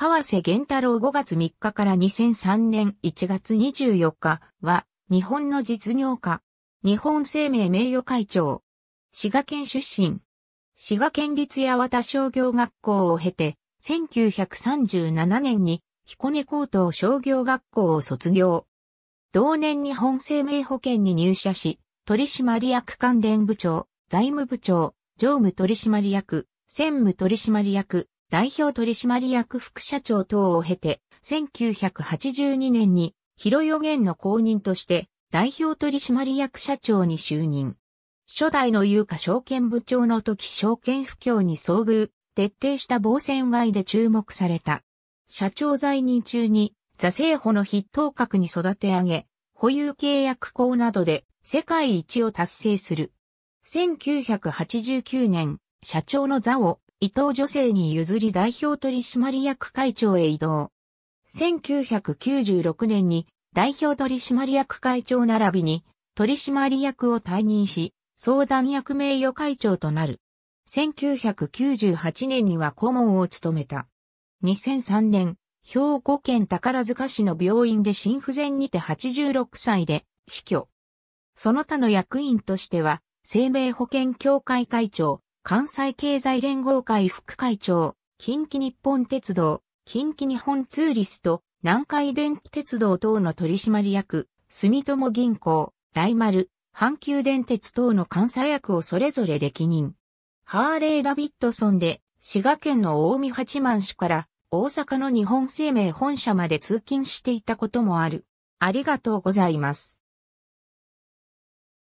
川瀬玄太郎5月3日から2003年1月24日は、日本の実業家、日本生命名誉会長、滋賀県出身、滋賀県立八幡商業学校を経て、1937年に彦根高等商業学校を卒業。同年日本生命保険に入社し、取締役関連部長、財務部長、常務取締役、専務取締役、代表取締役副社長等を経て、1982年に、広予言の公認として、代表取締役社長に就任。初代の有価証券部長の時証券不況に遭遇、徹底した防戦外で注目された。社長在任中に、座政保の筆頭格に育て上げ、保有契約校などで世界一を達成する。1989年、社長の座を伊藤女性に譲り代表取締役会長へ移動。1996年に代表取締役会長並びに取締役を退任し、相談役名誉会長となる。1998年には顧問を務めた。2003年、兵庫県宝塚市の病院で心不全にて86歳で死去。その他の役員としては、生命保険協会会長、関西経済連合会副会長、近畿日本鉄道、近畿日本ツーリスト、南海電気鉄道等の取締役、住友銀行、大丸、阪急電鉄等の監査役をそれぞれ歴任。ハーレー・ダビッドソンで、滋賀県の近江八幡市から大阪の日本生命本社まで通勤していたこともある。ありがとうございます。